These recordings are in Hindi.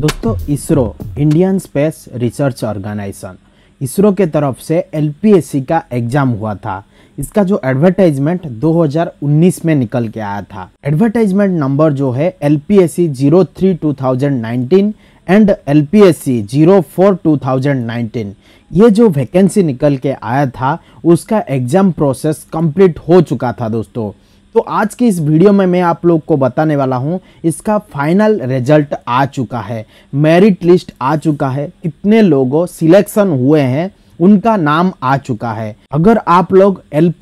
दोस्तों ISRO Indian space research organisation ISRO के तरफ से एल का एग्ज़ाम हुआ था इसका जो एडवर्टाइजमेंट 2019 में निकल के आया था एडवर्टाइजमेंट नंबर जो है L P S C zero three two thousand nineteen and L P S C zero four two thousand nineteen ये जो वैकेंसी निकल के आया था उसका एग्ज़ाम प्रोसेस कंप्लीट हो चुका था दोस्तों तो आज की इस वीडियो में मैं आप लोग को बताने वाला हूं इसका फाइनल रिजल्ट आ चुका है मेरिट लिस्ट आ चुका है कितने लोगों सिलेक्शन हुए हैं उनका नाम आ चुका है अगर आप लोग एल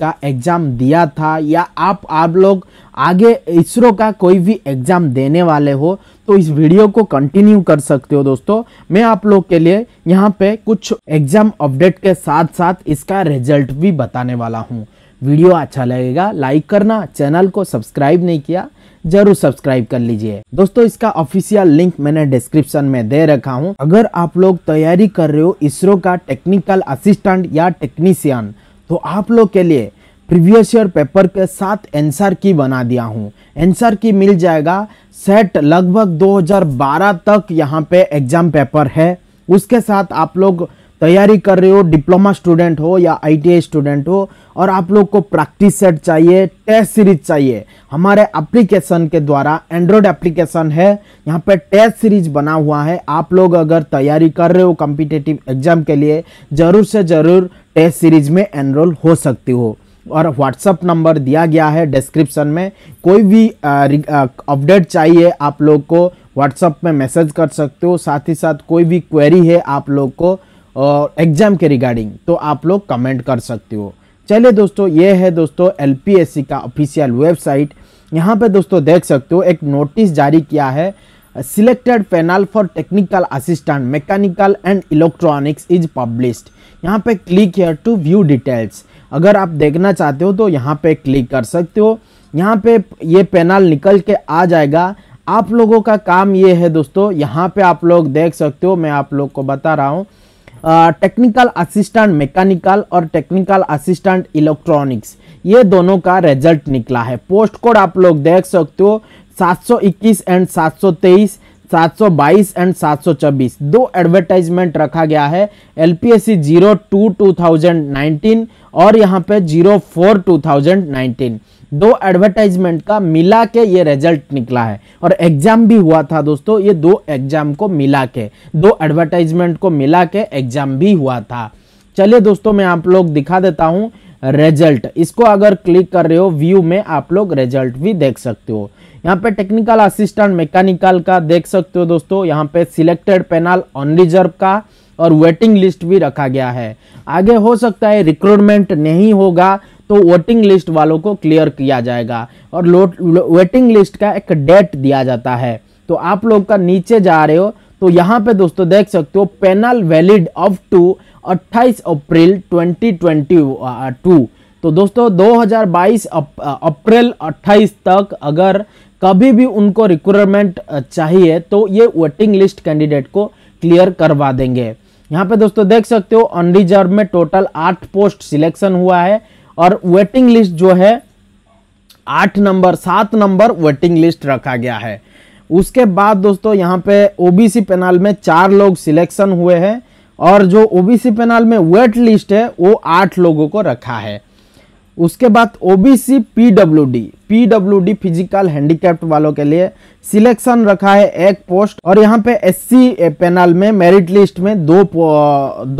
का एग्ज़ाम दिया था या आप आप लोग आगे इसरो का कोई भी एग्ज़ाम देने वाले हो तो इस वीडियो को कंटिन्यू कर सकते हो दोस्तों मैं आप लोग के लिए यहाँ पे कुछ एग्ज़ाम अपडेट के साथ साथ इसका रिजल्ट भी बताने वाला हूँ वीडियो अच्छा लगेगा लाइक करना चैनल को सब्सक्राइब नहीं किया जरूर सब्सक्राइब कर लीजिए दोस्तों इसका ऑफिशियल लिंक मैंने डिस्क्रिप्शन में दे रखा हूँ अगर आप लोग तैयारी कर रहे हो इसरो का टेक्निकल असिस्टेंट या टेक्नीशियन तो आप लोग के लिए प्रीवियस ईयर पेपर के साथ एंसर की बना दिया हूँ एंसर की मिल जाएगा सेट लगभग 2012 तक यहाँ पे एग्जाम पेपर है उसके साथ आप लोग तैयारी कर रहे हो डिप्लोमा स्टूडेंट हो या आईटीआई स्टूडेंट हो और आप लोग को प्रैक्टिस सेट चाहिए टेस्ट सीरीज चाहिए हमारे एप्लीकेशन के द्वारा एंड्रॉयड एप्लीकेशन है यहाँ पे टेस्ट सीरीज बना हुआ है आप लोग अगर तैयारी कर रहे हो कम्पिटेटिव एग्जाम के लिए ज़रूर से ज़रूर टेस्ट सीरीज में एनरोल हो सकती हो और व्हाट्सअप नंबर दिया गया है डिस्क्रिप्शन में कोई भी अपडेट चाहिए आप लोग को व्हाट्सअप में मैसेज कर सकते हो साथ ही साथ कोई भी क्वेरी है आप लोग को एग्जाम के रिगार्डिंग तो आप लोग कमेंट कर सकते हो चलिए दोस्तों ये है दोस्तों एल का ऑफिशियल वेबसाइट यहाँ पे दोस्तों देख सकते हो एक नोटिस जारी किया है selected panel for technical assistant mechanical and electronics is published यहाँ पे click here to view details अगर आप देखना चाहते हो तो यहाँ पे क्लिक कर सकते हो यहाँ पे ये पैनल निकल के आ जाएगा आप लोगों का काम ये है दोस्तों यहाँ पे आप लोग देख सकते हो मैं आप लोग को बता रहा हूँ टेक्निकल असिस्टेंट मैकेनिकल और टेक्निकल असिस्टेंट इलेक्ट्रॉनिक्स ये दोनों का रिजल्ट निकला है पोस्ट कोड आप लोग देख सकते हो 721 एंड 723 722 एंड 726 दो एडवर्टाइजमेंट रखा गया है L P S C zero two two thousand nineteen और यहाँ पे zero four two thousand nineteen दो एडवर्टाइजमेंट का मिला के ये रिजल्ट निकला है और एग्जाम भी हुआ था दोस्तों ये दो एग्जाम को मिला के दो एडवर्टाइजमेंट को मिला के एग्जाम भी हुआ था चलिए दोस्तों मैं आप लोग दिखा देता हूँ रिजल्ट इसको अगर क्लिक कर रहे हो व्यू में आप लोग रिजल्ट भी देख सकते हो यहाँ पे टेक्निकल असिस्टेंट मैकेनिकल का देख सकते हो दोस्तों यहाँ पे सिलेक्टेड पेनल ऑन रिजर्व का और वेटिंग लिस्ट भी रखा गया है आगे हो सकता है रिक्रूटमेंट नहीं होगा तो वोटिंग लिस्ट वालों को क्लियर किया जाएगा और वेटिंग लिस्ट का एक डेट दिया जाता है तो आप लोग का नीचे जा रहे हो तो यहाँ पे दोस्तों देख सकते हो panel valid up to 28 April 2022 तो दोस्तों 2022 अप्रैल 28 तक अगर कभी भी उनको रिक्वायरमेंट चाहिए तो ये वेटिंग लिस्ट कैंडिडेट को क्लियर करवा देंगे यहाँ पे दोस्तों देख सकते हो अनरिजर्व में टोटल आठ पोस्ट सिलेक्शन हुआ है और वेटिंग लिस्ट जो है आठ नंबर सात नंबर वेटिंग लिस्ट रखा गया है उसके बाद दोस्तों यहाँ पे ओबीसी पैनल में चार लोग सिलेक्शन हुए हैं और जो ओबीसी पैनल में वेट लिस्ट है वो आठ लोगों को रखा है उसके बाद OBC PWD PWD physical handicapped वालों के लिए सिलेक्शन रखा है एक पोस्ट और यहाँ पे एससी पैनल में मेरिट लिस्ट में दो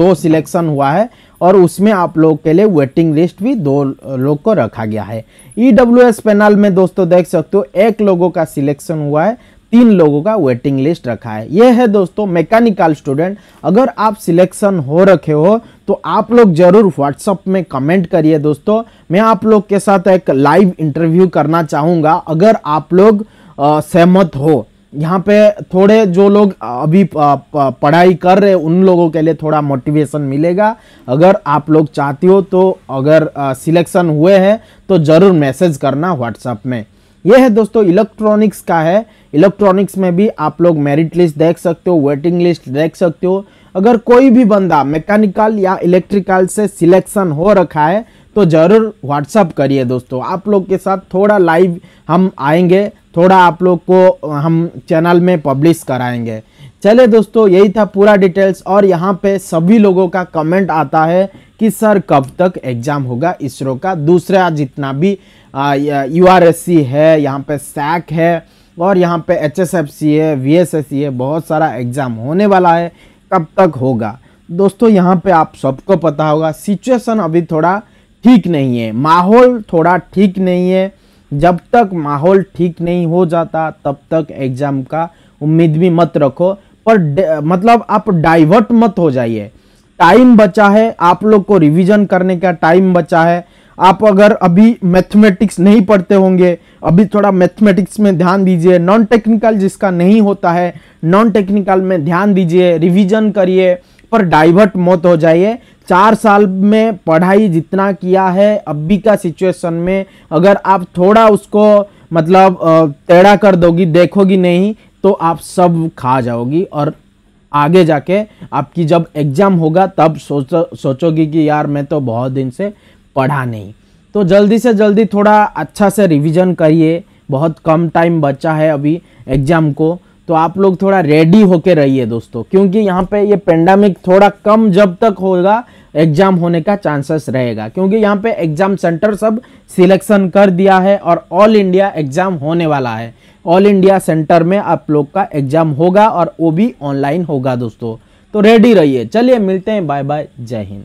दो सिलेक्शन हुआ है और उसमें आप लोग के लिए वेटिंग लिस्ट भी दो लोग को रखा गया है ई डब्ल्यू एस पैनल में दोस्तों देख सकते हो एक लोगों का सिलेक्शन हुआ है तीन लोगों का वेटिंग लिस्ट रखा है यह है दोस्तों मैकेनिकल स्टूडेंट अगर आप सिलेक्शन हो रखे हो तो आप लोग जरूर व्हाट्सअप में कमेंट करिए दोस्तों मैं आप लोग के साथ एक लाइव इंटरव्यू करना चाहूँगा अगर आप लोग सहमत हो यहाँ पे थोड़े जो लोग अभी पढ़ाई कर रहे उन लोगों के लिए थोड़ा मोटिवेशन मिलेगा अगर आप लोग चाहते हो तो अगर सिलेक्शन हुए हैं तो ज़रूर मैसेज करना व्हाट्सएप में यह है दोस्तों इलेक्ट्रॉनिक्स का है इलेक्ट्रॉनिक्स में भी आप लोग मेरिट लिस्ट देख सकते हो वेटिंग लिस्ट देख सकते हो अगर कोई भी बंदा मैकेनिकल या इलेक्ट्रिकल से सिलेक्शन हो रखा है तो ज़रूर व्हाट्सअप करिए दोस्तों आप लोग के साथ थोड़ा लाइव हम आएंगे थोड़ा आप लोग को हम चैनल में पब्लिश कराएंगे चले दोस्तों यही था पूरा डिटेल्स और यहाँ पे सभी लोगों का कमेंट आता है कि सर कब तक एग्ज़ाम होगा इसरो का दूसरा जितना भी यू है यहाँ पे सैक है और यहाँ पे एच है वी है बहुत सारा एग्ज़ाम होने वाला है कब तक होगा दोस्तों यहाँ पे आप सबको पता होगा सिचुएशन अभी थोड़ा ठीक नहीं है माहौल थोड़ा ठीक नहीं है जब तक माहौल ठीक नहीं हो जाता तब तक एग्ज़ाम का उम्मीद भी मत रखो पर मतलब आप डाइवर्ट मत हो जाइए टाइम बचा है आप लोग को रिवीजन करने का टाइम बचा है आप अगर अभी मैथमेटिक्स नहीं पढ़ते होंगे अभी थोड़ा मैथमेटिक्स में ध्यान दीजिए नॉन टेक्निकल जिसका नहीं होता है नॉन टेक्निकल में ध्यान दीजिए रिवीजन करिए पर डाइवर्ट मत हो जाइए चार साल में पढ़ाई जितना किया है अभी का सिचुएशन में अगर आप थोड़ा उसको मतलब टेढ़ा कर दोगी देखोगी नहीं तो आप सब खा जाओगी और आगे जाके आपकी जब एग्ज़ाम होगा तब सोच सोचोगी कि यार मैं तो बहुत दिन से पढ़ा नहीं तो जल्दी से जल्दी थोड़ा अच्छा से रिवीजन करिए बहुत कम टाइम बचा है अभी एग्ज़ाम को तो आप लोग थोड़ा रेडी होके रहिए दोस्तों क्योंकि यहाँ पे ये पेंडेमिक थोड़ा कम जब तक होगा एग्जाम होने का चांसेस रहेगा क्योंकि यहाँ पे एग्जाम सेंटर सब सिलेक्शन कर दिया है और ऑल इंडिया एग्जाम होने वाला है ऑल इंडिया सेंटर में आप लोग का एग्जाम होगा और वो भी ऑनलाइन होगा दोस्तों तो रेडी रहिए चलिए मिलते हैं बाय बाय जय हिंद